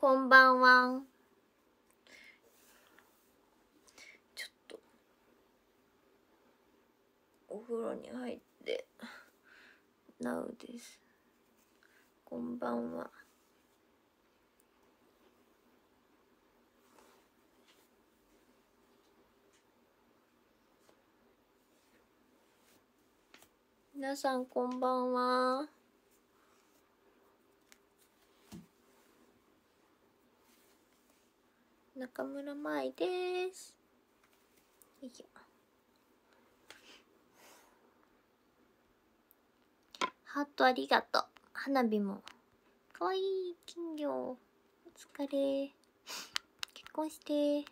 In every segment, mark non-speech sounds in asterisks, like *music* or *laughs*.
こんばんは。ちょっと、お風呂に入って、なうです。こんばんは。皆さんこんばんは。中村舞ですよいしょハートありがとう花火もかわいい金魚お疲れ結婚して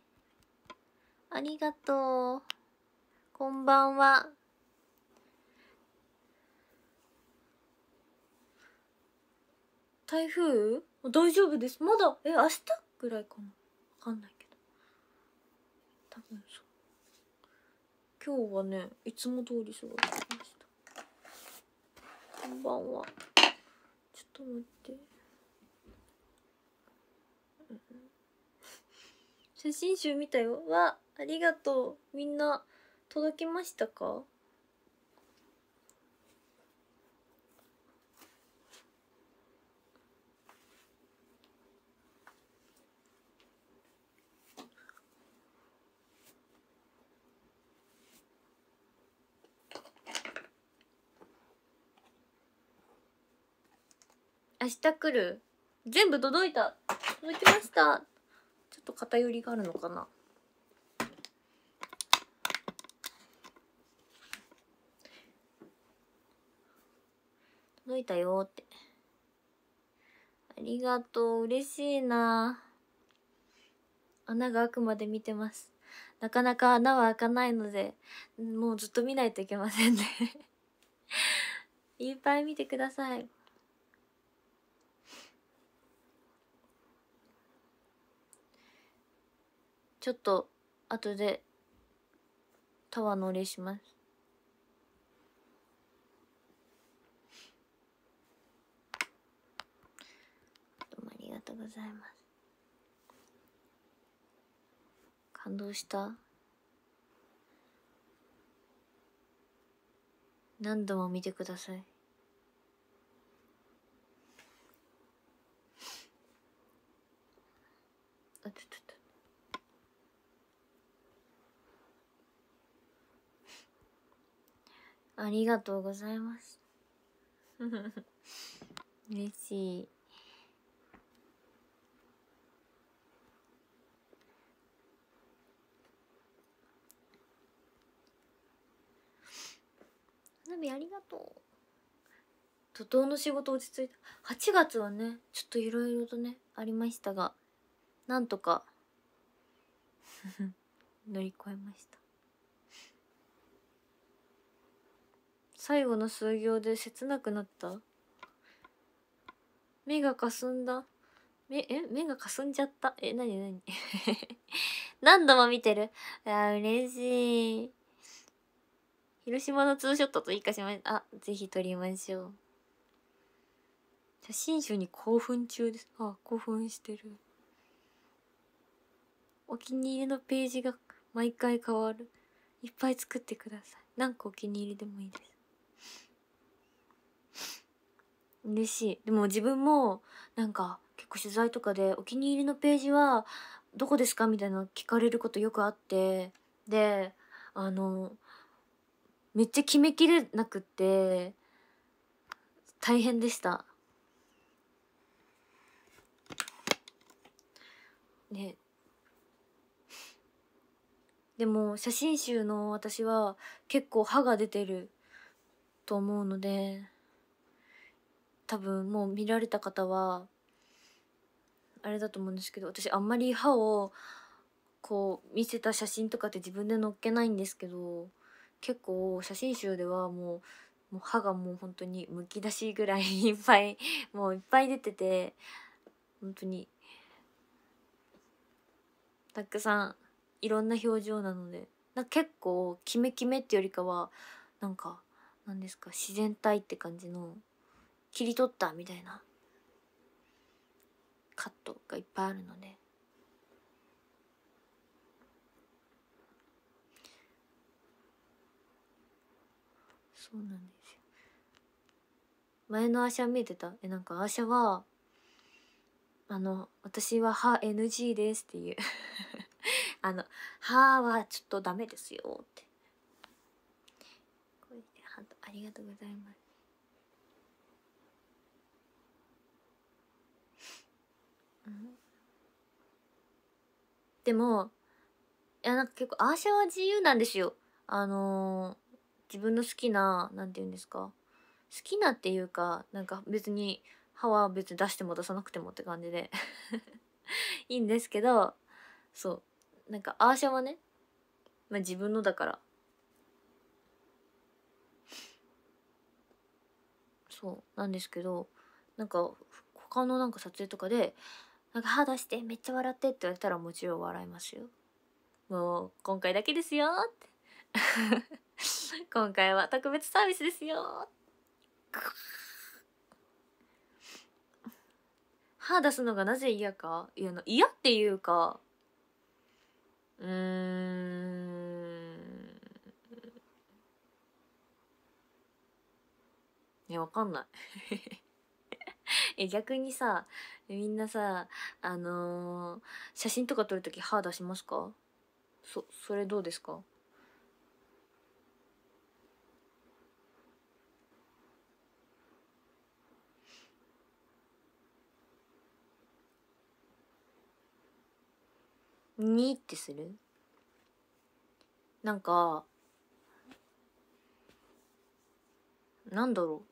ありがとうこんばんは台風大丈夫ですまだえ明日ぐらいかなかんないけど多分そう今日はねいつも通り過ごしてましたこんばんはちょっと待って、写真集見たよわありがとうみんな届きましたか明日来る全部届いた届きましたちょっと偏りがあるのかな届いたよってありがとう嬉しいな穴が開くまで見てますなかなか穴は開かないのでもうずっと見ないといけませんね *laughs* いっぱい見てくださいちょっと後でタワーのお礼します。どうもありがとうございます。感動した何度も見てください。ありがとうございます *laughs* 嬉しい花火ありがとう怒涛の仕事落ち着いた8月はねちょっといろいろとねありましたがなんとか *laughs* 乗り越えました最後の数行で切なくなった目がかすんだ目え目がかすんじゃったえなになに何度も見てるあ嬉しい広島のツーショットといいかしまあぜひ撮りましょう写真集に興奮中ですあ興奮してるお気に入りのページが毎回変わるいっぱい作ってください何個お気に入りでもいいです嬉しいでも自分もなんか結構取材とかでお気に入りのページはどこですかみたいな聞かれることよくあってであのめっちゃ決めきれなくって大変でしたねでも写真集の私は結構歯が出てると思うので。多分もう見られた方はあれだと思うんですけど私あんまり歯をこう見せた写真とかって自分で載っけないんですけど結構写真集ではもうもう歯がもう本当にむき出しぐらいいっぱいもういっぱい出てて本当にたくさんいろんな表情なのでな結構キメキメってよりかはなんか何ですか自然体って感じの切り取ったみたいなカットがいっぱいあるのでそうなんですよ前のアーシャ見えてたえなんかアシャはあの私は歯 NG ですっていう *laughs* あの歯はちょっとダメですよってありがとうございますでもいやなんか結構アーシャは自由なんですよあのー、自分の好きな何て言うんですか好きなっていうかなんか別に歯は別に出しても出さなくてもって感じで *laughs* いいんですけどそうなんかアーシャはね、まあ、自分のだからそうなんですけどなんか他のなんか撮影とかでなんか歯出してめっちゃ笑ってって言われたらもちろん笑いますよ。もう今回だけですよって *laughs* 今回は特別サービスですよ歯出すのがなぜ嫌かいうの嫌っていうかうーんいやわかんないえ逆にさみんなさあのー、写真とか撮るとき歯出しますかそそれどうですかにってするなんかなんだろう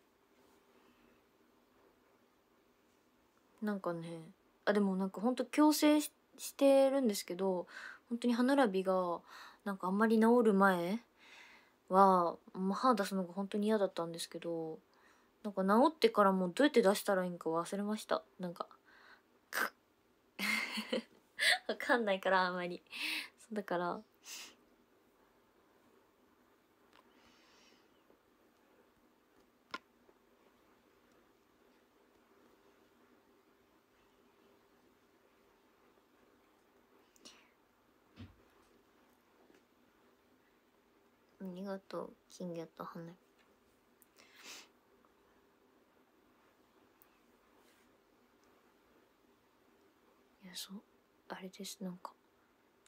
なんかねあでもなんかほんと矯正してるんですけど本当に歯並びがなんかあんまり治る前は、ま歯出すのが本当に嫌だったんですけどなんか治ってからもどうやって出したらいいんか忘れましたなんか *laughs* わかんないからあんまりだからありがとう金魚と花火そうあれですなんか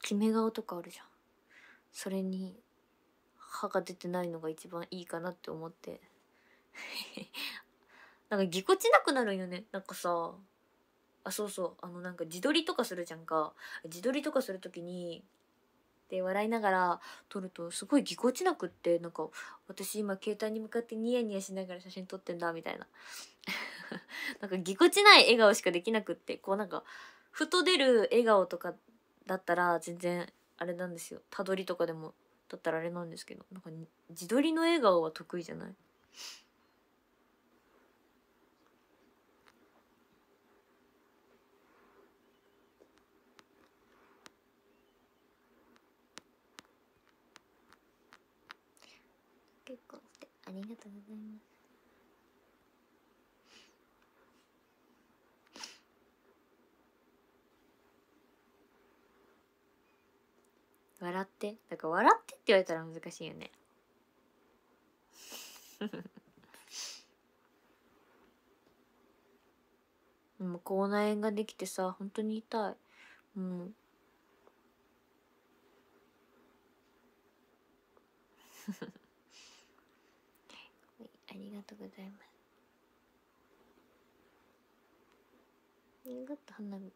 決め顔とかあるじゃんそれに歯が出てないのが一番いいかなって思ってなんかぎこちなくなるんよねなんかさあそうそうあのなんか自撮りとかするじゃんか自撮りとかする時にって笑いながら撮るとすごいぎこちなくってなんか私今携帯に向かってニヤニヤしながら写真撮ってんだみたいな *laughs* なんかぎこちない笑顔しかできなくってこうなんかふと出る笑顔とかだったら全然あれなんですよたどりとかでもだったらあれなんですけどなんか自撮りの笑顔は得意じゃないありがとうございます笑ってだから笑ってって言われたら難しいよね *laughs* もう口内炎ができてさ本当に痛いうんフフフりがとうございますぐっと花火治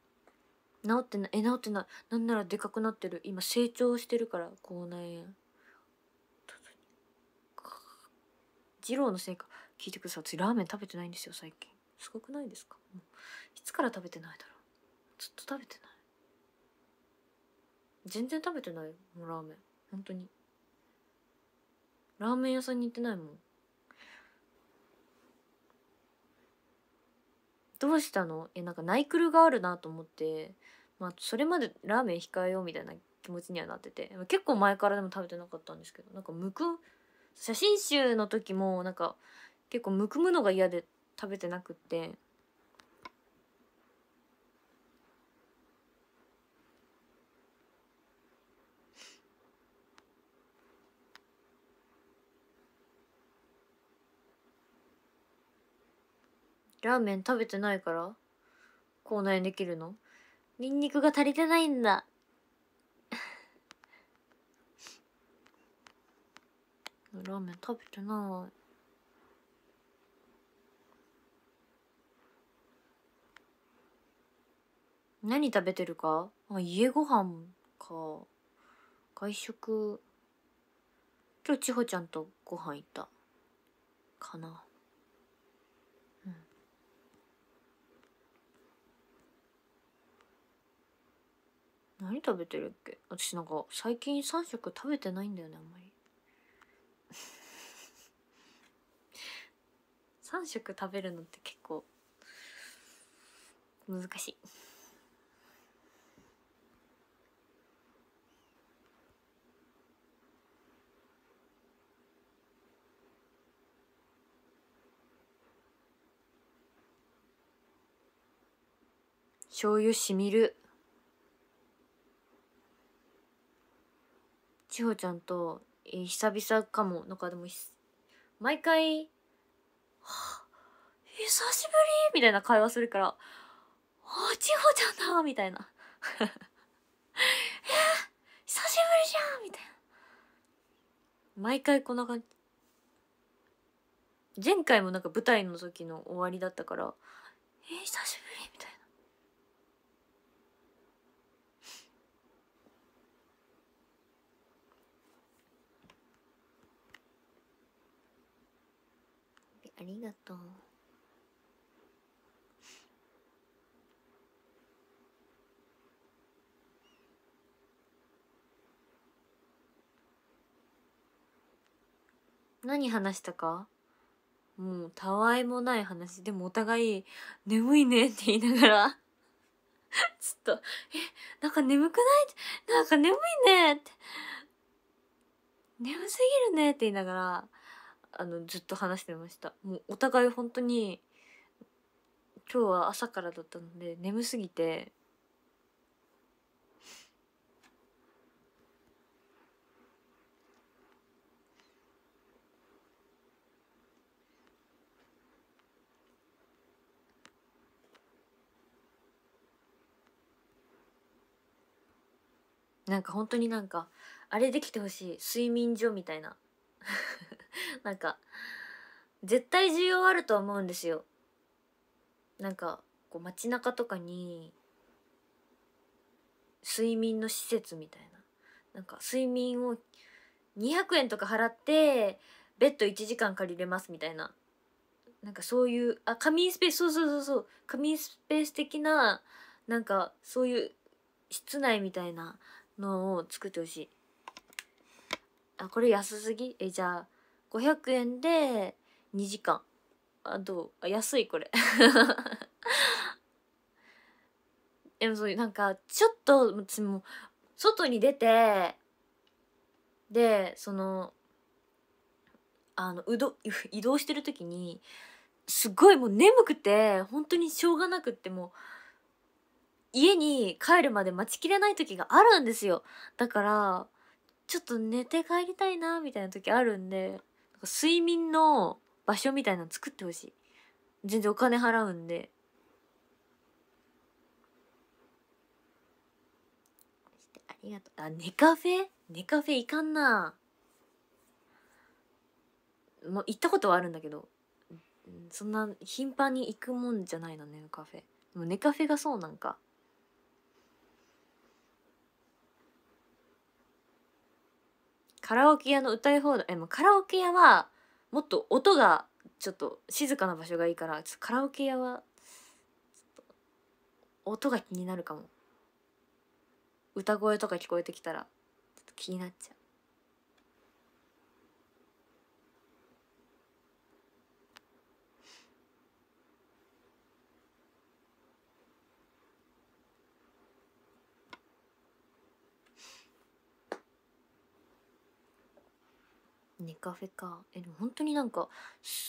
ってないえ治ってないなんならでかくなってる今成長してるから口内炎二郎のせいか聞いてください私ラーメン食べてないんですよ最近すごくないですかいつから食べてないだろうずっと食べてない全然食べてないもうラーメン本当にラーメン屋さんに行ってないもんどうしたのえなんかナイクルがあるなと思ってまあそれまでラーメン控えようみたいな気持ちにはなってて結構前からでも食べてなかったんですけどなんかむく写真集の時もなんか結構むくむのが嫌で食べてなくってラーメン食べてないから口内できるのニンニクが足りてないんだ *laughs* ラーメン食べてない何食べてるかあ家ご飯か外食今日千穂ちゃんとご飯行ったかな何食べてるっけ私なんか最近3食食べてないんだよねあんまり3 *laughs* 食食べるのって結構難しい醤油しみる千穂ちゃんと、えー、久々かもなんかでも毎回「久しぶり!」みたいな会話するから「あ千穂ちゃんだ!」みたいな「*laughs* えー、久しぶりじゃん!」みたいな毎回こんな感じ前回もなんか舞台の時の終わりだったから「えー、久しぶりありがとう何話したかもうたわいもない話でもお互い「眠いね」って言いながら *laughs* ちょっと「えなんか眠くないなんか眠いね」って「眠すぎるね」って言いながらあのずっと話してましたもうお互い本当に今日は朝からだったので眠すぎてなんか本当になんかあれできてほしい睡眠所みたいな *laughs* なんか絶対需要あると思うんですよなんかこう街中とかに睡眠の施設みたいななんか睡眠を200円とか払ってベッド1時間借りれますみたいななんかそういうあ仮眠スペースそうそうそうそう仮眠スペース的ななんかそういう室内みたいなのを作ってほしいあこれ安すぎえじゃあ500円で2時間あどうあ安いこれ *laughs* でもそういうなんかちょっとも外に出てでそのあのうど *laughs* 移動してる時にすごいもう眠くて本当にしょうがなくってもう家に帰るまで待ちきれない時があるんですよだからちょっと寝て帰りたいなみたいな時あるんで睡眠の場所みたいなの作ってほしい。全然お金払うんで。ありがとう。あ、寝カフェ寝カフェ行かんな。もあ、行ったことはあるんだけど、そんな頻繁に行くもんじゃないのね、カフェ。もう寝カフェがそうなんか。カラオケ屋の歌い放題えもうカラオケ屋はもっと音がちょっと静かな場所がいいからカラオケ屋は音が気になるかも歌声とか聞こえてきたらちょっと気になっちゃうネカフェかえでも本当になんか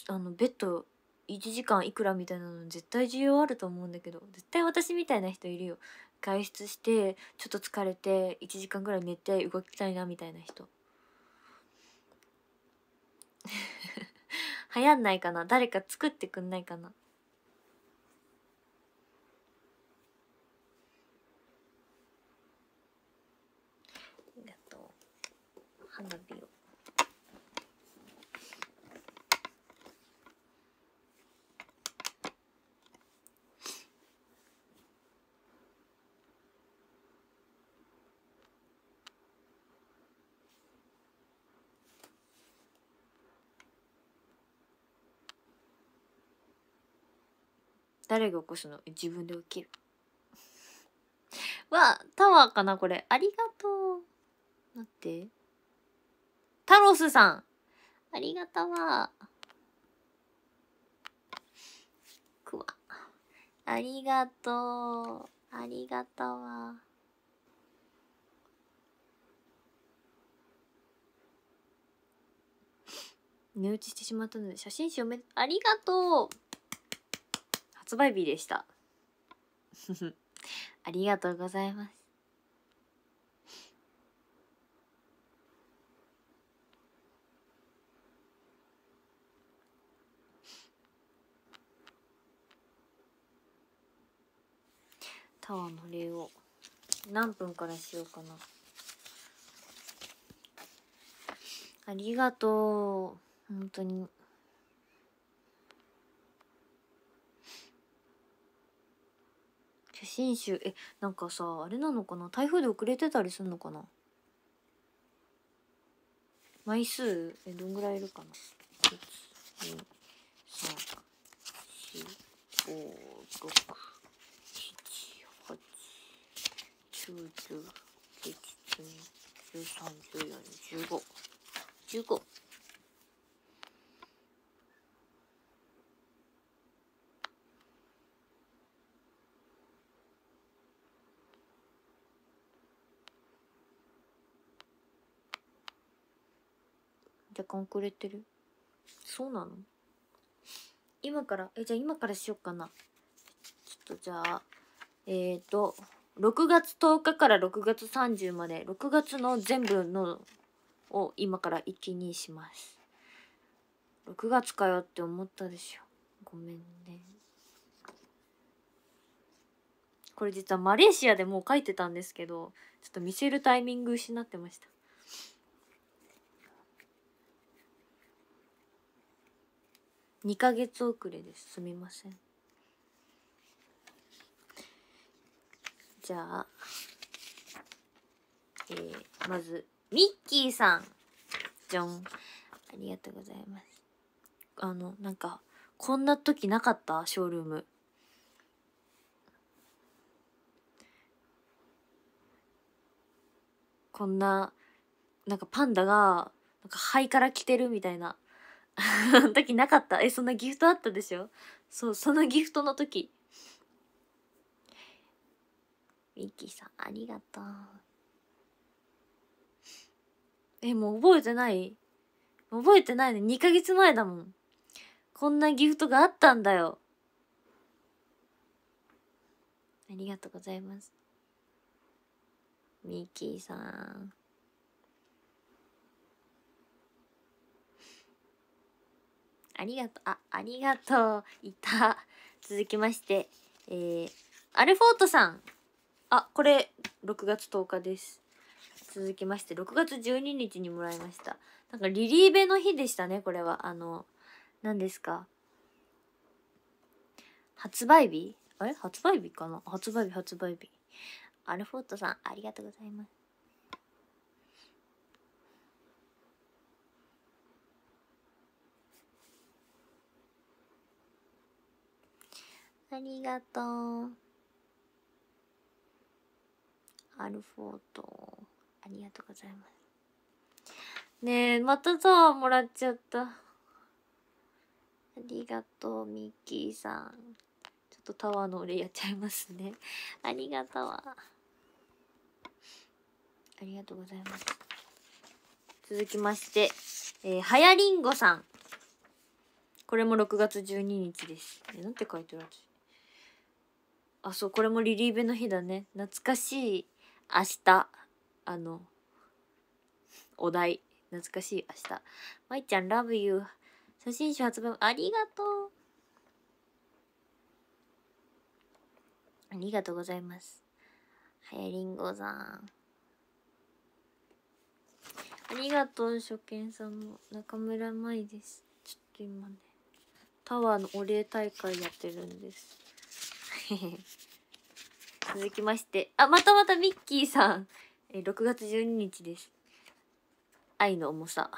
あのベッド1時間いくらみたいなの絶対需要あると思うんだけど絶対私みたいな人いるよ外出してちょっと疲れて1時間ぐらい寝て動きたいなみたいな人 *laughs* 流行んないかな誰か作ってくんないかなありがとう花火誰が起こすの自分で起きる。わ、タワーかなこれ。ありがとう。待って。タロスさん。ありがたわ。くわ。ありがとう。ありがたわ。寝落ちしてしまったので、写真集おめで、ありがとう売日でした *laughs* ありがとうございますタワーの礼を何分からしようかなありがとう本当に写真集えなんかさあれなのかな台風で遅れてたりすんのかな枚数えどんぐらいいるかな1 2 3 4 5 6 7 8 9 1 0 1 1 3 1 5 1 5 1 5 1 5若干遅れてるそうなの今からえじゃあ今からしよっかなちょっとじゃあえっ、ー、と6月10日から6月30まで6月の全部のを今から一気にします6月かよって思ったでしょごめんねこれ実はマレーシアでもう書いてたんですけどちょっと見せるタイミング失ってました2ヶ月遅れですすみませんじゃあ、えー、まずミッキーさんじゃんありがとうございますあのなんかこんな時なかったショールームこんななんかパンダがなんか肺から来てるみたいなあ *laughs* の時なかった。え、そんなギフトあったでしょそう、そのギフトの時。ミッキーさん、ありがとう。え、もう覚えてない覚えてないね。2ヶ月前だもん。こんなギフトがあったんだよ。ありがとうございます。ミッキーさん。ありがとう。あ、ありがとう。いた。続きまして、えー、アルフォートさん。あ、これ、6月10日です。続きまして、6月12日にもらいました。なんか、リリーベの日でしたね、これは。あの、何ですか。発売日あれ発売日かな発売日、発売日。アルフォートさん、ありがとうございます。ありがとう。アルフォート。ありがとうございます。ねえ、またざわもらっちゃった。ありがとう、ミッキーさん。ちょっとタワーのお礼やっちゃいますね。ありがとう。ありがとうございます。続きまして、えー、はやりんごさん。これも6月12日です。え、なんて書いてるやつあ、そう、これもリリーベの日だね。懐かしい明日。あの、お題。懐かしい明日。まいちゃん、ラブユー。写真集発売、ありがとう。ありがとうございます。はやりんごさん。ありがとう、初見さんも。中村舞です。ちょっと今ね、タワーのお礼大会やってるんです。*laughs* 続きまして、あ、またまたミッキーさん。6月12日です。愛の重さ。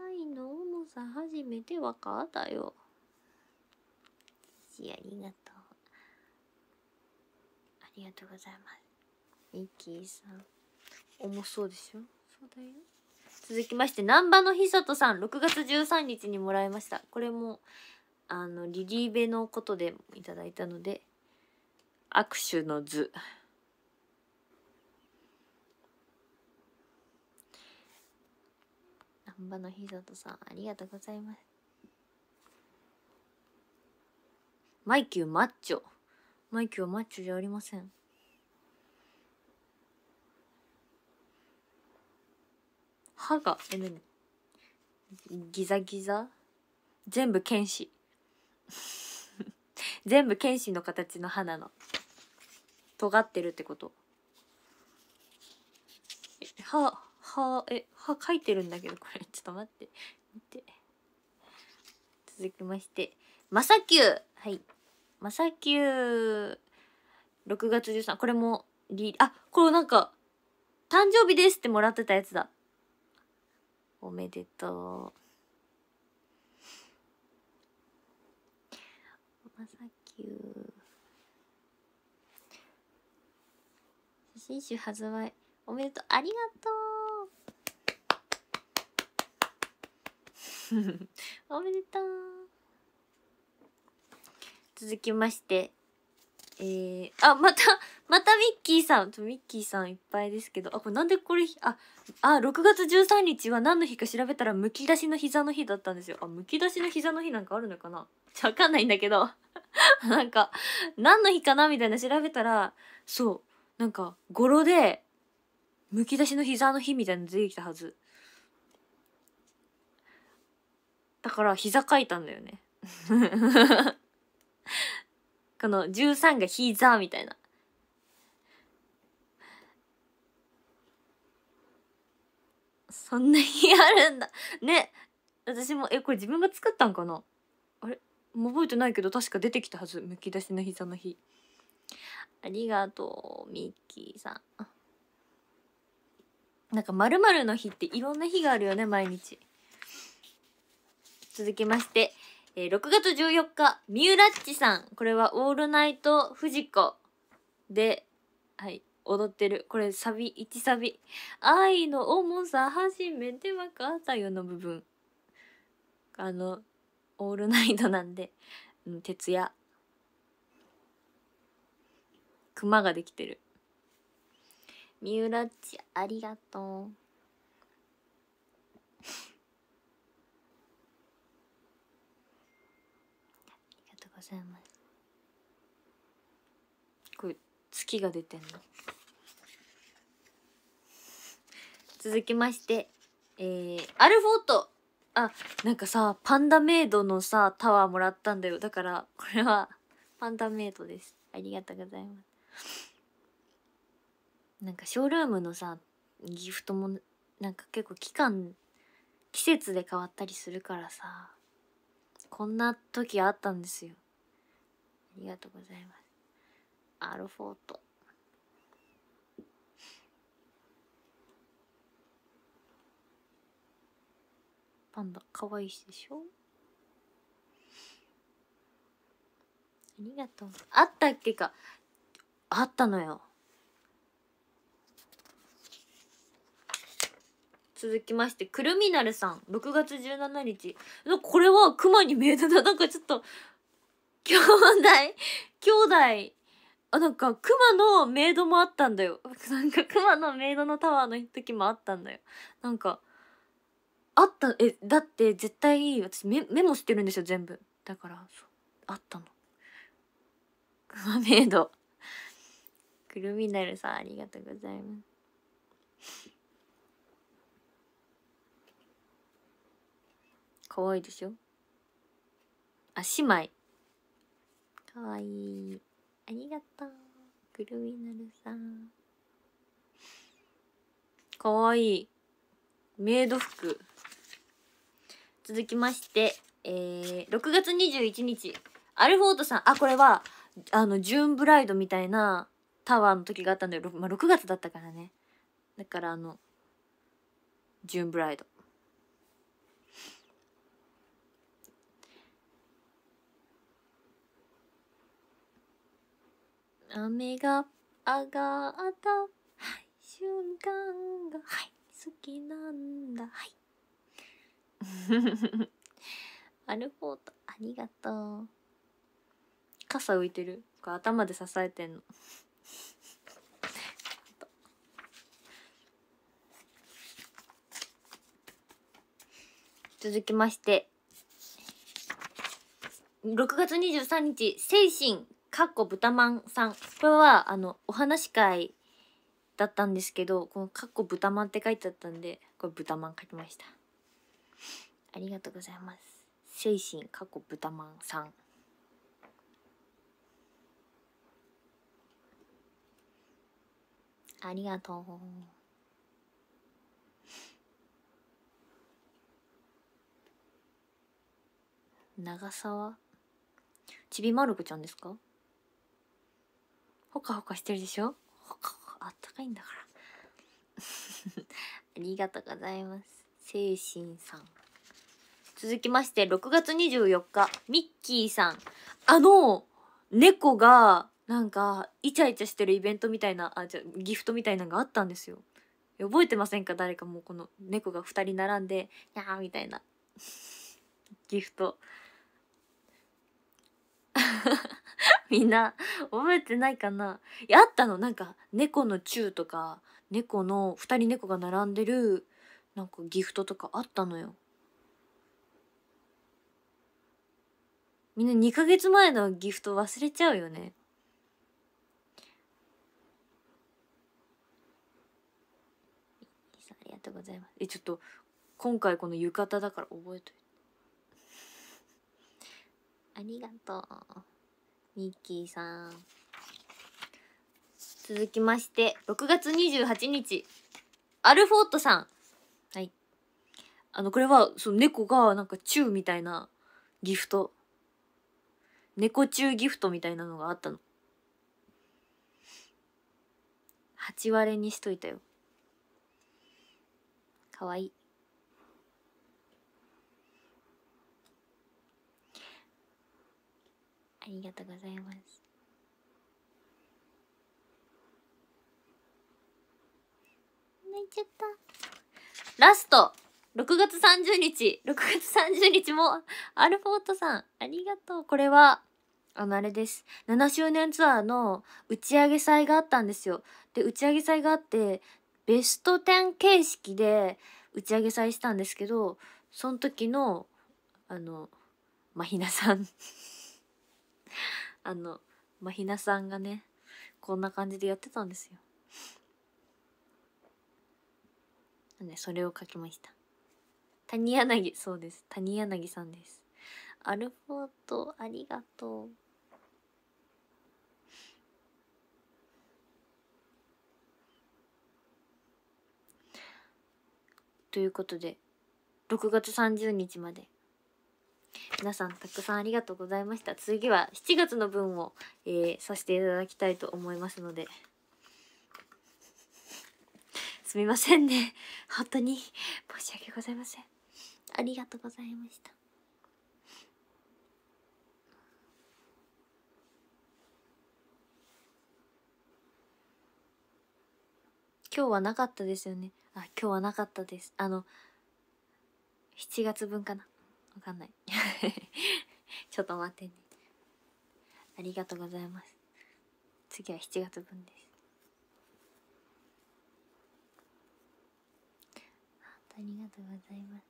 愛の重さ初めて分かったよ。ありがとう。ありがとうございます。ミッキーさん。重そうでしょそうだよ続きまして難波のひさとさん6月13日にもらいましたこれもあのリリーベのことでいただいたので握手の図難波のひさとさんありがとうございますマイキューマッチョマイキューはマッチョじゃありません歯がえ何ギザギザ全部剣士 *laughs* 全部剣士の形の歯なの尖ってるってこと歯歯え歯書いてるんだけどこれ *laughs* ちょっと待って見て続きましてマサキューはいマサキュー6月13これもリあこれなんか誕生日ですってもらってたやつだおめでとう。まさきゅ写真集発売おめでとうありがとう *laughs* おめでとう続きましてえー、あ、また、*laughs* またミッキーさん。ミッキーさんいっぱいですけど。あ、これなんでこれ、あ、あ、6月13日は何の日か調べたら、むき出しの膝の日だったんですよ。あ、むき出しの膝の日なんかあるのかなちょ、わかんないんだけど。*laughs* なんか、何の日かなみたいな調べたら、そう、なんか、語呂で、むき出しの膝の日みたいなの出てきたはず。だから、膝書いたんだよね。*laughs* この13がヒーザーみたいな。そんな日あるんだ。ね。私も、え、これ自分が作ったんかなあれもう覚えてないけど、確か出てきたはず。むき出しの膝の日。ありがとう、ミッキーさん。なんか、まるの日っていろんな日があるよね、毎日。続きまして、えー、6月14日、三浦っちさん。これはオールナイトフジコで、はい、踊ってる。これサビ、1サビ。愛の重さ初めて分かったよの部分。あの、オールナイトなんで、うん、徹夜。熊ができてる。三浦っち、ありがとう。ざいますこれ月が出てんの続きましてえー、アルフォートあなんかさパンダメイドのさタワーもらったんだよだからこれはパンダメイドですありがとうございますなんかショールームのさギフトもなんか結構期間季節で変わったりするからさこんな時あったんですよありがとうございますアルフォートパンダ可愛いしでしょありがとうあったっけかあったのよ続きましてくるみなるさん6月17日これはクマに見えたななんかちょっと兄弟、兄弟、あ、なんか、熊のメイドもあったんだよ。*laughs* なんか、熊のメイドのタワーの時もあったんだよ。なんか、あった、え、だって絶対、私メメモしてるんですよ、全部。だから、そう、あったの。熊メイド。くるみなるさん、ありがとうございます。可愛いでしょあ、姉妹。かわいいありがとうくるミなるさんかわいいメイド服続きましてえー、6月21日アルフォートさんあこれはあのジューンブライドみたいなタワーの時があったんだよ、まあ、6月だったからねだからあのジューンブライド雨が上がった、はい、瞬間が、はい、好きなんだ、はい。アルフォート、ありがとう。傘浮いてる。これ頭で支えてんの。続きまして6月23日「精神かっこ豚まんさん。これは、あの、お話会だったんですけど、このかっこ豚まんって書いてあったんで、これ豚まん書きました。ありがとうございます。精神かっこ豚まんさん。ありがとう。長沢ちびまる子ちゃんですかほかほかしてるでしょほかほかあったかいんだから *laughs* ありがとうございます精神さん続きまして6月24日ミッキーさんあの猫がなんかイチャイチャしてるイベントみたいなあじゃギフトみたいなのがあったんですよ覚えてませんか誰かもうこの猫が2人並んで「やー」みたいな *laughs* ギフト *laughs* みんな覚えてないかなやあったのなんか猫のチューとか猫の2人猫が並んでるなんかギフトとかあったのよみんな2ヶ月前のギフト忘れちゃうよねありがとうございますえちょっと今回この浴衣だから覚えといてありがとう。ミッキーさん。続きまして、6月28日、アルフォートさん。はい。あの、これは、その猫が、なんか、チューみたいなギフト。猫チューギフトみたいなのがあったの。8割にしといたよ。かわいい。ありがとうございます泣いちゃったラスト6月30日6月30日もアルフォートさんありがとうこれはあのあれです7周年ツアーの打ち上げ祭があったんですよで打ち上げ祭があってベスト10形式で打ち上げ祭したんですけどその時のあのまひなさんあの、まひなさんがね、こんな感じでやってたんですよ。ね、それを書きました。谷柳、そうです。谷柳さんです。アルフォート、ありがとう。ということで、6月30日まで皆さんたくさんありがとうございました次は7月の分を、えー、させていただきたいと思いますのですみませんね *laughs* 本当に申し訳ございませんありがとうございました今日はなかったですよねあ今日はなかったですあの7月分かなわかんない *laughs* ちょっと待ってねありがとうございます次は7月分ですありがとうございます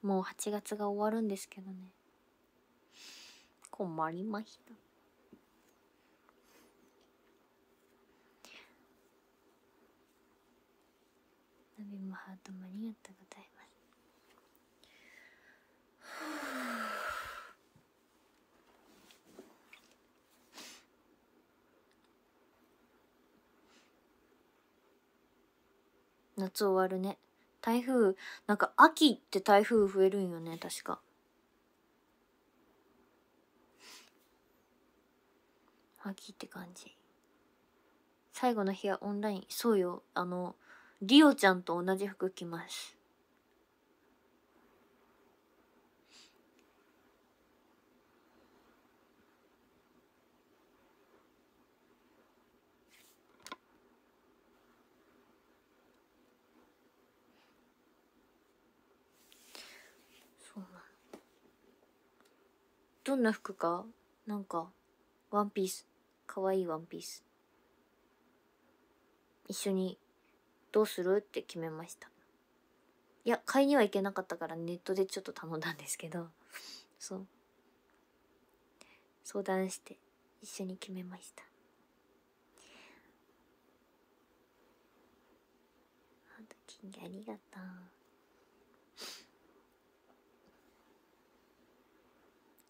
もう8月が終わるんですけどね困りましたナビもハートもありがとうございます夏終わるね台風なんか秋って台風増えるんよね確か秋って感じ最後の日はオンラインそうよあのリオちゃんと同じ服着ますどんな服かなんか、ワンピース。かわいいワンピース。一緒に、どうするって決めました。いや、買いには行けなかったからネットでちょっと頼んだんですけど、*laughs* そう。相談して、一緒に決めました。あと、キありがとう。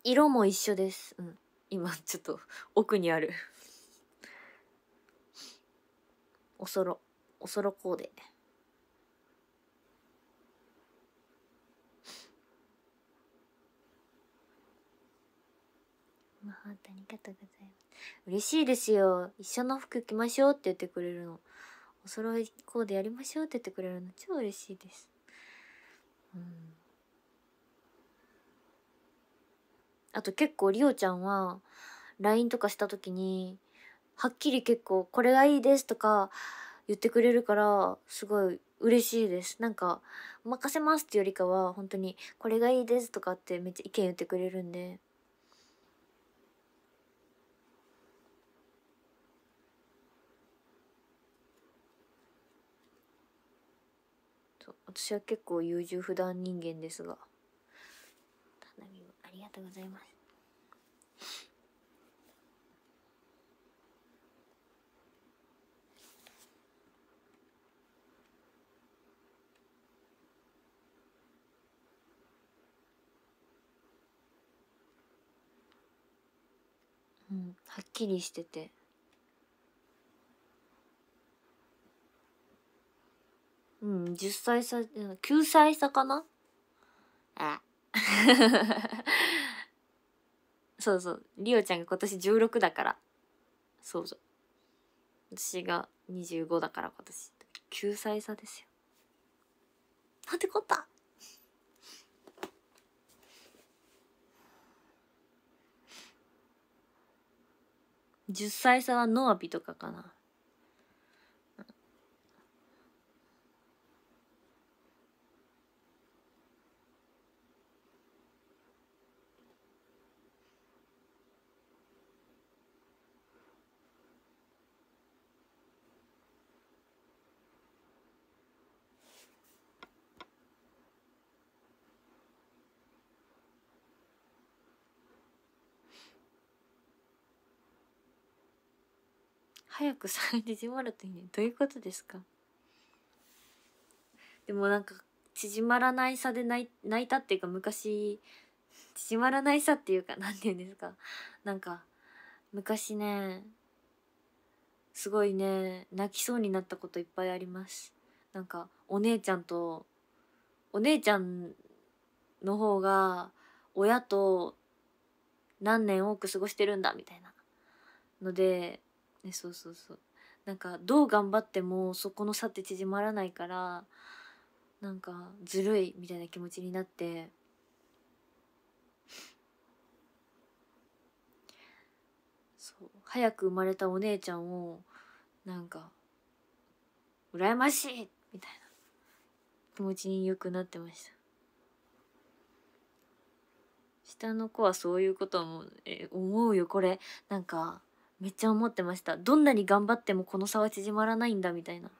色も一緒です、うん、今ちょっと奥にあるおそろおそろコーデまあ、ありがとうございます。嬉しいですよ。一緒の服着ましょうって言ってくれるの。おそろいコーデやりましょうって言ってくれるの超嬉しいです。うんあと結構りおちゃんは LINE とかした時にはっきり結構これがいいですとか言ってくれるからすごい嬉しいですなんか任せますってよりかは本当にこれがいいですとかってめっちゃ意見言ってくれるんで私は結構優柔不断人間ですが。がとうございますうんはっきりしててうん10歳差9歳差かなあそうそうりおちゃんが今年16だからそうそう私が25だから今年9歳差ですよなんてこった10歳差はノアビとかかな早く3縮まるといいねどういうことですかでもなんか縮まらない差で泣いたっていうか昔縮まらない差っていうか何て言うんですかなんか昔ねすごいね泣きそうになったこといっぱいありますなんかお姉ちゃんとお姉ちゃんの方が親と何年多く過ごしてるんだみたいなのでね、そうそうそうなんかどう頑張ってもそこの差って縮まらないからなんかずるいみたいな気持ちになってそう早く生まれたお姉ちゃんをなんか羨ましいみたいな気持ちによくなってました下の子はそういうことも、え思うよこれなんかめっちゃ思ってましたどんなに頑張ってもこの差は縮まらないんだみたいな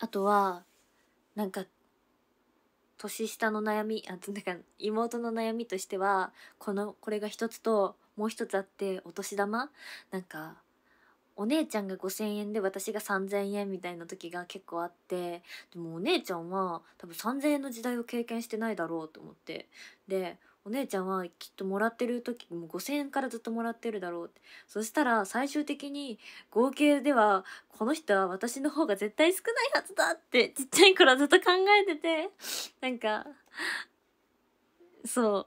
あとはなんか年下の悩みあなんか妹の悩みとしてはこのこれが一つともう一つあってお年玉なんかお姉ちゃんが5,000円で私が3,000円みたいな時が結構あってでもお姉ちゃんは多分3,000円の時代を経験してないだろうと思ってでお姉ちゃんはきっともらってる時も5,000円からずっともらってるだろうってそしたら最終的に合計ではこの人は私の方が絶対少ないはずだってちっちゃい頃ずっと考えててなんかそ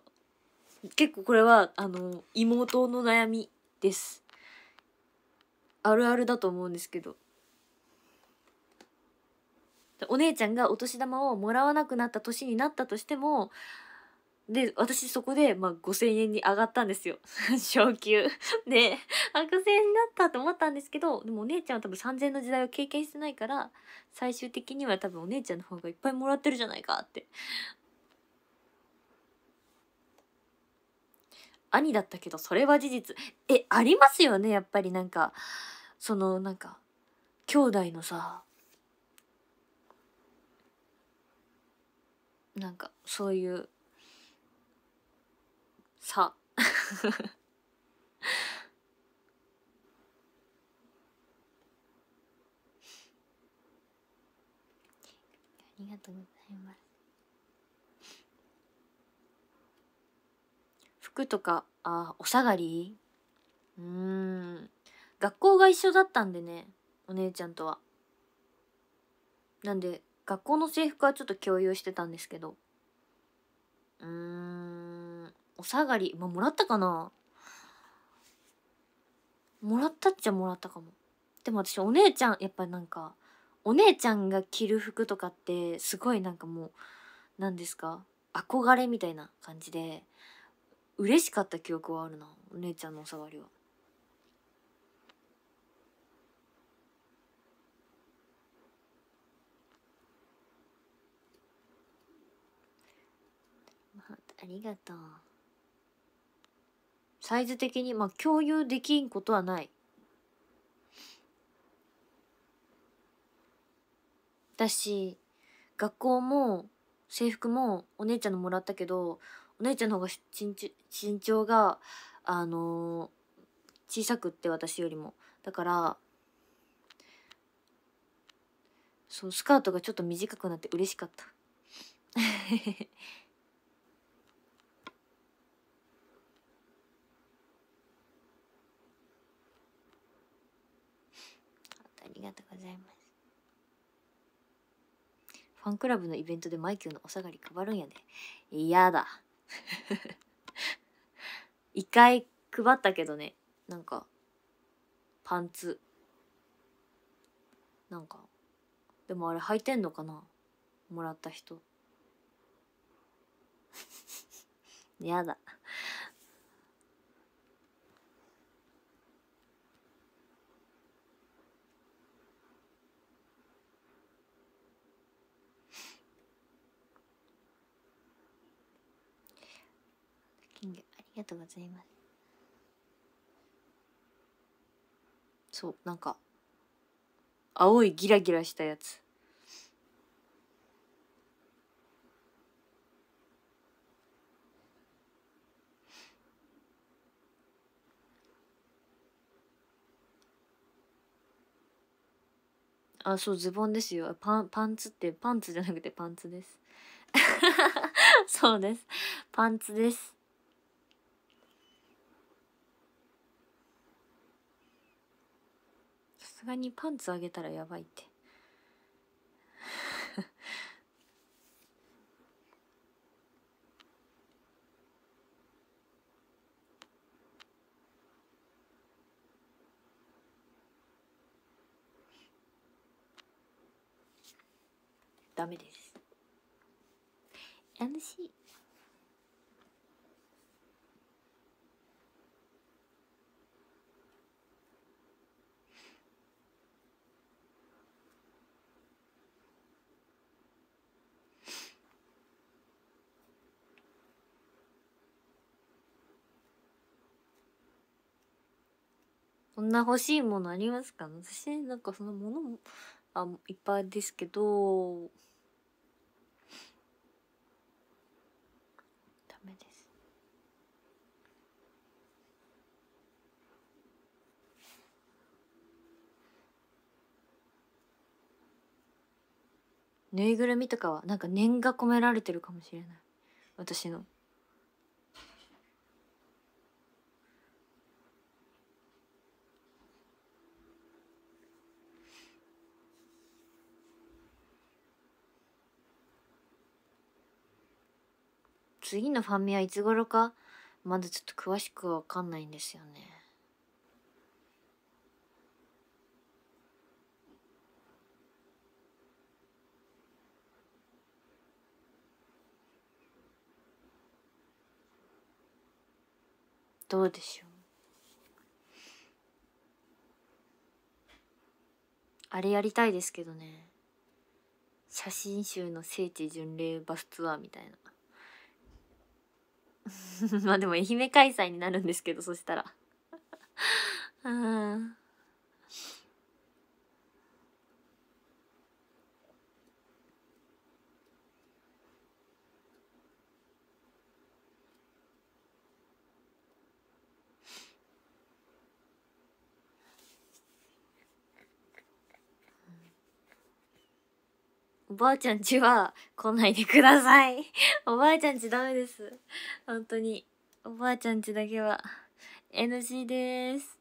う結構これはあの妹の悩みですあるあるだと思うんですけどお姉ちゃんがお年玉をもらわなくなった年になったとしてもで、私そこで、まあ、5000円に上がったんですよ。*laughs* 昇給。*laughs* で、悪戦になったと思ったんですけど、でもお姉ちゃんは多分3000円の時代を経験してないから、最終的には多分お姉ちゃんの方がいっぱいもらってるじゃないかって。兄だったけど、それは事実。え、ありますよね、やっぱりなんか、その、なんか、兄弟のさ、なんか、そういう、さありがとうございます服とかあお下がりうん学校が一緒だったんでねお姉ちゃんとはなんで学校の制服はちょっと共有してたんですけどうーんお下がり、まあ、もらったかなもらったっちゃもらったかも。でも私お姉ちゃん、やっぱなんか、お姉ちゃんが着る服とかってすごいなんかもう、何ですか憧れみたいな感じで、嬉しかった記憶はあるな。お姉ちゃんのお下がりは。ありがとう。サイズ的に、まあ、共有できんことはない。だし、学校も制服もお姉ちゃんのもらったけど、お姉ちゃんの方が身身長が、あのー、小さくって私よりも。だから、そう、スカートがちょっと短くなって嬉しかった。りがとうございます。ファンクラブのイベントでマイキューのお下がり配るんやで。嫌だ。*laughs* 一回配ったけどね、なんか、パンツ。なんか、でもあれ履いてんのかなもらった人。*laughs* やだ。りがとうございますそうなんか青いギラギラしたやつあ、そう、ズボンですよ。パン、パンツって、パンツじゃなくてパンツです。*laughs* そうです。パンツです。すがにパンツあげたらやばいってダメです MC そんな欲しいものありますか私なんかそのものもあいっぱいですけどダメですぬいぐるみとかはなんか念が込められてるかもしれない私の。次のファミはいつ頃か、まだちょっと詳しくわかんないんですよね。どうでしょうあれやりたいですけどね写真集の聖地巡礼バスツアーみたいな *laughs* まあでも愛媛開催になるんですけどそしたらおばあちゃんちは来ないでください *laughs* おばあちゃんちダメです。本当に。おばあちゃんちだけは NC です。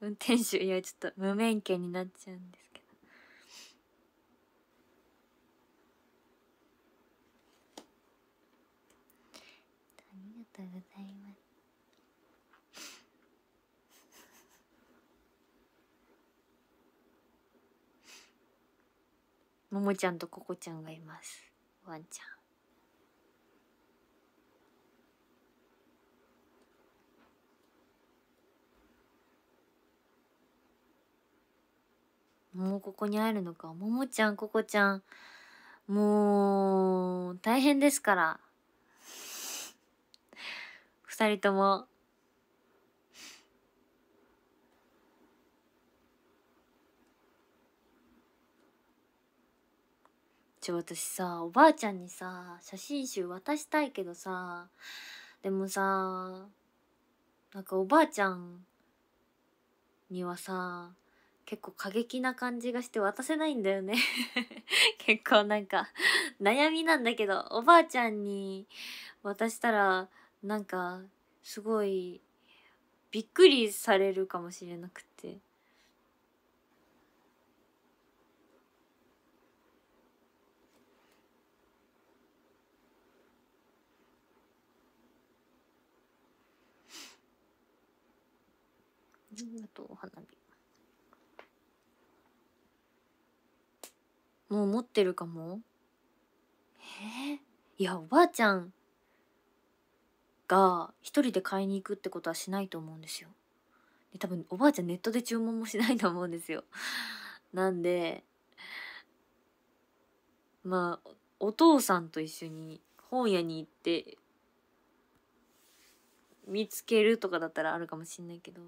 運転手いやちょっと無免許になっちゃうんで。ももちゃんとここちゃんがいますワンちゃんもうここに会えるのか。ももちゃん、ここちゃん。もう、大変ですから。二人とも、ちょ私さおばあちゃんにさ写真集渡したいけどさでもさなんかおばあちゃんにはさ結構過激な感じがして渡せないんだよね *laughs* 結構なんか悩みなんだけどおばあちゃんに渡したらなんかすごいびっくりされるかもしれなくてあとお花火。もう持ってるかもえー、いや、おばあちゃんが一人で買いに行くってことはしないと思うんですよ。で多分おばあちゃんネットで注文もしないと思うんですよ。*laughs* なんで、まあ、お父さんと一緒に本屋に行って見つけるとかだったらあるかもしんないけど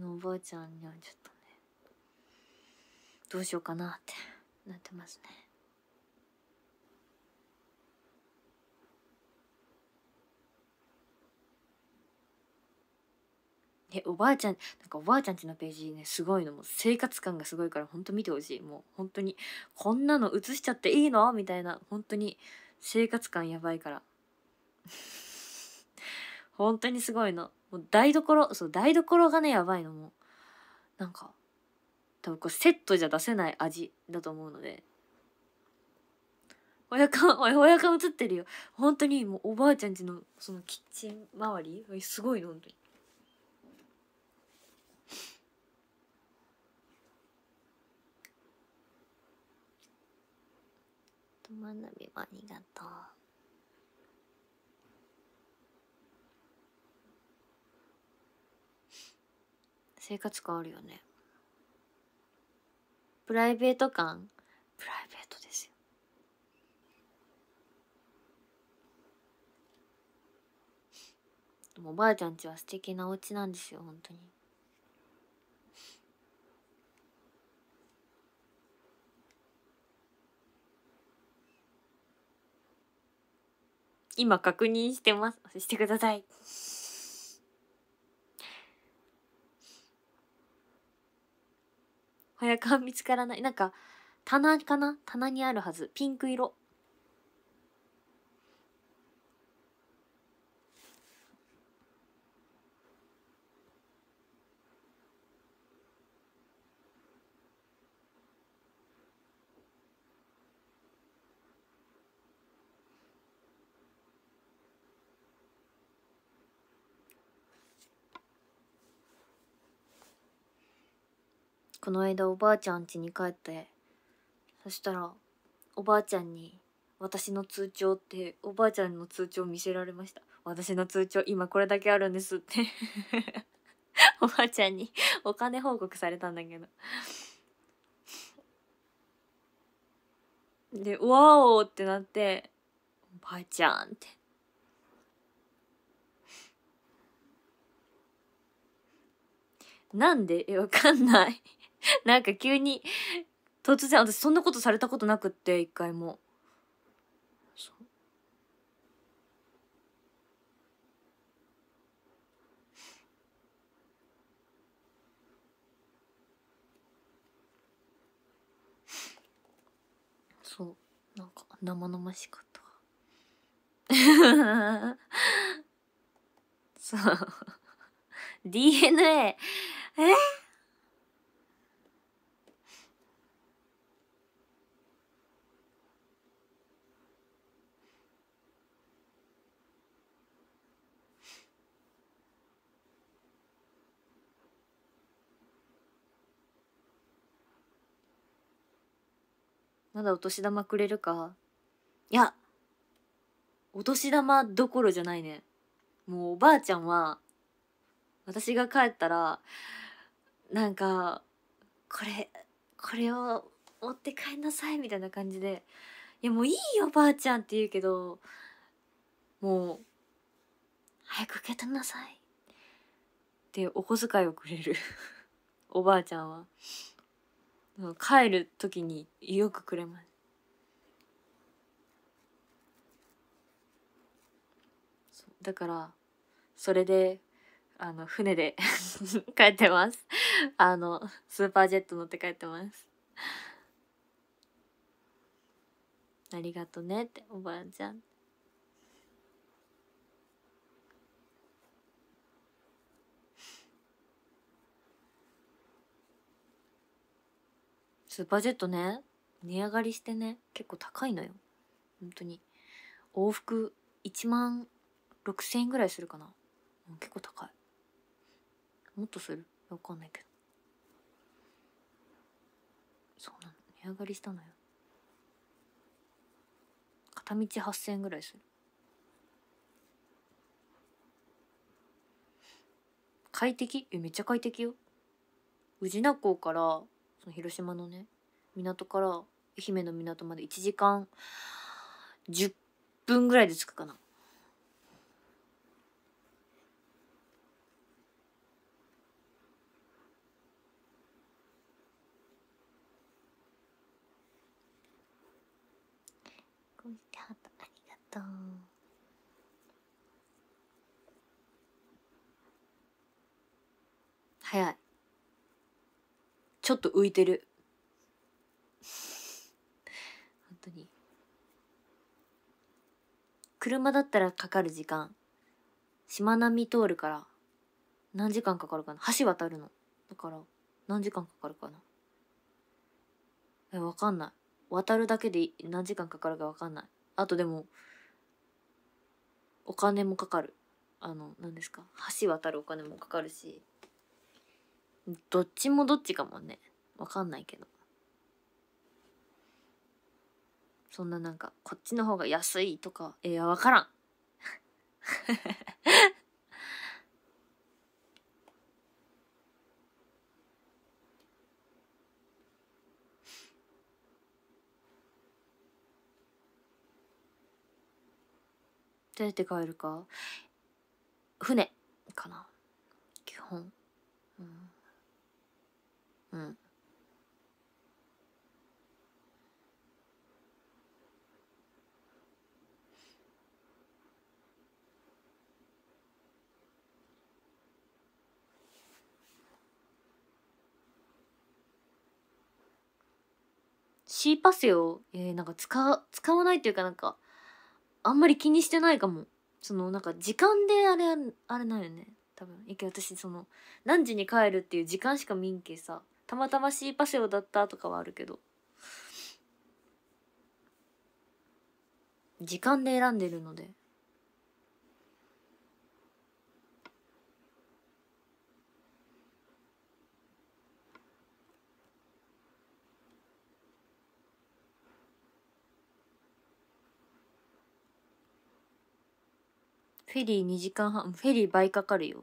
のおばあちゃんにはちょっとねどうしようかなってなってますねえおばあちゃんなんかおばあちゃんちのページねすごいのも生活感がすごいからほんと見てほしいもう本当にこんなの写しちゃっていいのみたいな本当に生活感やばいから *laughs* 本当にすごいのもう台所、そう、台所がね、やばいのも。なんか、多分これセットじゃ出せない味だと思うので。親か、*laughs* おい、親か映ってるよ。本当にもうおばあちゃんちの、そのキッチン周り、すごいの、本当に。とまなみもありがとう。生活感あるよねプライベート感プライベートですよでもおばあちゃんちは素敵なお家なんですよ本当に今確認してますしてください早感見つからない。なんか、棚かな棚にあるはず。ピンク色。この間おばあちゃん家に帰ってそしたらおばあちゃんに私の通帳っておばあちゃんの通帳見せられました私の通帳今これだけあるんですって *laughs* おばあちゃんにお金報告されたんだけどで「わお!」ってなって「おばあちゃん」って。なんでえ、わかんない *laughs* なんか急に、突然、私そんなことされたことなくって、一回も。そう。なんか、生々しかった。*laughs* そう。DNA。*laughs* えまだお年玉くれるかいや、お年玉どころじゃないね。もうおばあちゃんは、私が帰ったら、なんか、これ、これを持って帰んなさいみたいな感じで、いやもういいよばあちゃんって言うけど、もう、早く受け取んなさい。ってお小遣いをくれるおばあちゃんは。帰る時によくくれますだからそれであの船で *laughs* 帰ってますあのスーパージェット乗って帰ってますありがとねっておばあちゃんスーパージェットね、値上がりしてね、結構高いのよ。本当に。往復1万6000円ぐらいするかな。結構高い。もっとするわかんないけど。そうなの。値上がりしたのよ。片道8000円ぐらいする。快適え、めっちゃ快適よ。宇品港からその広島のね港から愛媛の港まで1時間10分ぐらいで着くかなありがとう。早い。ちょっと浮いてる本当に車だったらかかる時間しまなみ通るから何時間かかるかな橋渡るのだから何時間かかるかなえわかんない渡るだけで何時間かかるかわかんないあとでもお金もかかるあの何ですか橋渡るお金もかかるしどっちもどっちかもねわかんないけどそんななんかこっちの方が安いとかいやわからん *laughs* どうやって帰るか船かな基本。うん。シーパスよ、えー、なんか使使わないというかなんかあんまり気にしてないかもそのなんか時間であれあれないよね多分いけ私その何時に帰るっていう時間しか見んけさたまたまシーパセオだったとかはあるけど時間で選んでるので。フェリー2時間半、フェリー倍かかるよ。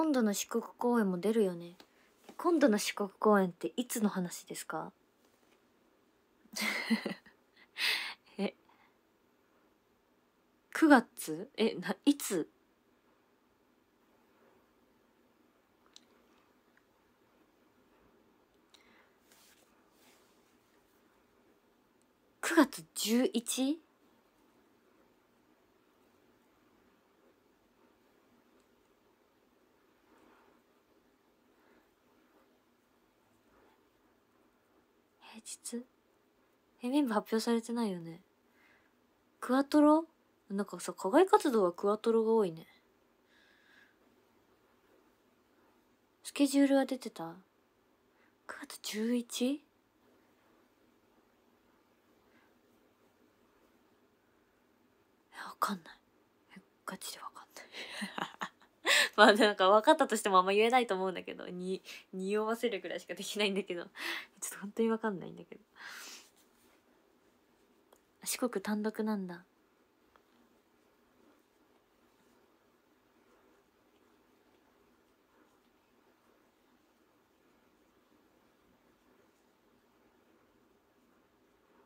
今度の四国公演も出るよね今度の四国公演っていつの話ですか *laughs* え9月えないつ9月 11? 質え、メンバー発表されてないよね。クワトロなんかさ、課外活動はクワトロが多いね。スケジュールは出てた ?9 月 11? え、わかんない。え、ガチでわかんない *laughs* まあなんか分かったとしてもあんま言えないと思うんだけど、に、匂わせるぐらいしかできないんだけど、*laughs* ちょっと本当に分かんないんだけど。四国単独なんだ。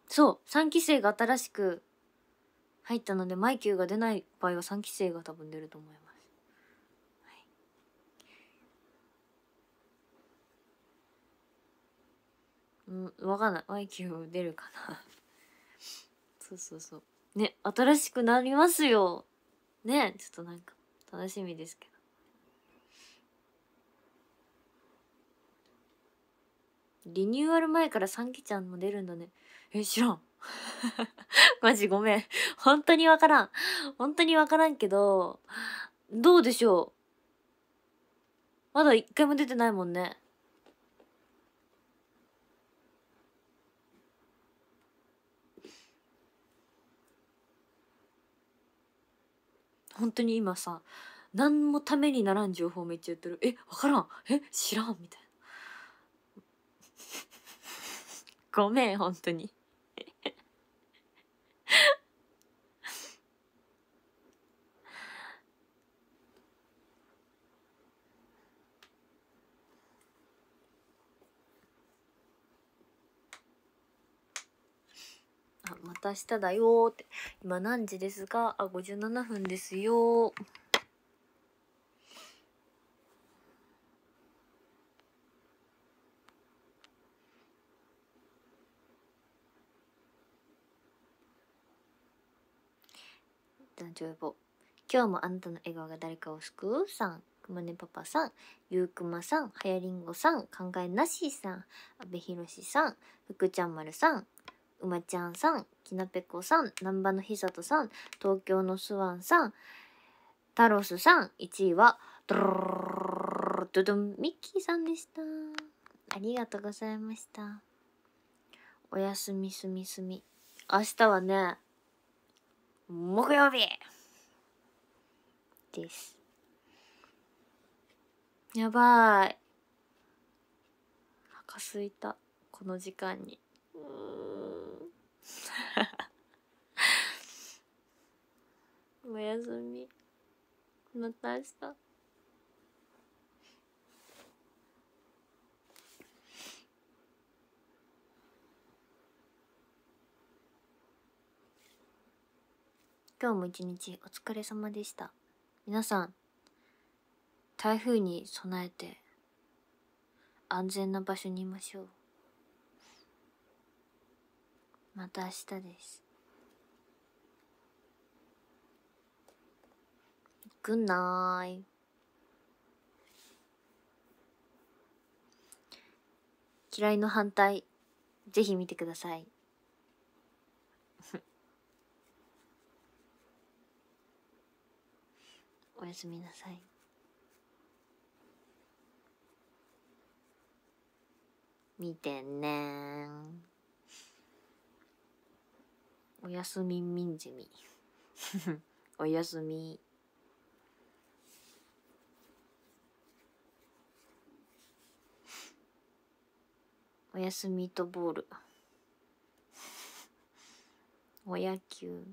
そう、3期生が新しく入ったので、マイキューが出ない場合は3期生が多分出ると思います。うん分かんない YQ 出るかな *laughs* そうそうそうね新しくなりますよねちょっとなんか楽しみですけどリニューアル前からサンキちゃんも出るんだねえ知らん *laughs* マジごめん本当に分からん本当に分からんけどどうでしょうまだ一回も出てないもんね本当に今さ何もためにならん情報めっちゃ言ってるえ分からんえ知らんみたいなごめん本当にたしただよって。今何時ですが、あ、57分ですよ今日もあなたの笑顔が誰かを救うさんくまねパパさんゆうくまさんはやりんごさん考えなしさん阿部寛さん福ちゃんまるさんうまちゃんさん、きなぺこさん、南波のひさとさん、東京のスワンさん、タロスさん、1位は、ドロドドン、ミッキーさんでした。ありがとうございました。おやすみすみすみ。明日はね、木曜日です。やばい。おかすいた。この時間に。*laughs* おやすみまた明日今日も一日お疲れ様でした。皆さん、台風に備えて安全な場所にいましょう。また明日ですくんない嫌いの反対ぜひ見てください *laughs* おやすみなさい見てねおやすみみんじみ。*laughs* おやすみ。おやすみとボール。お野球。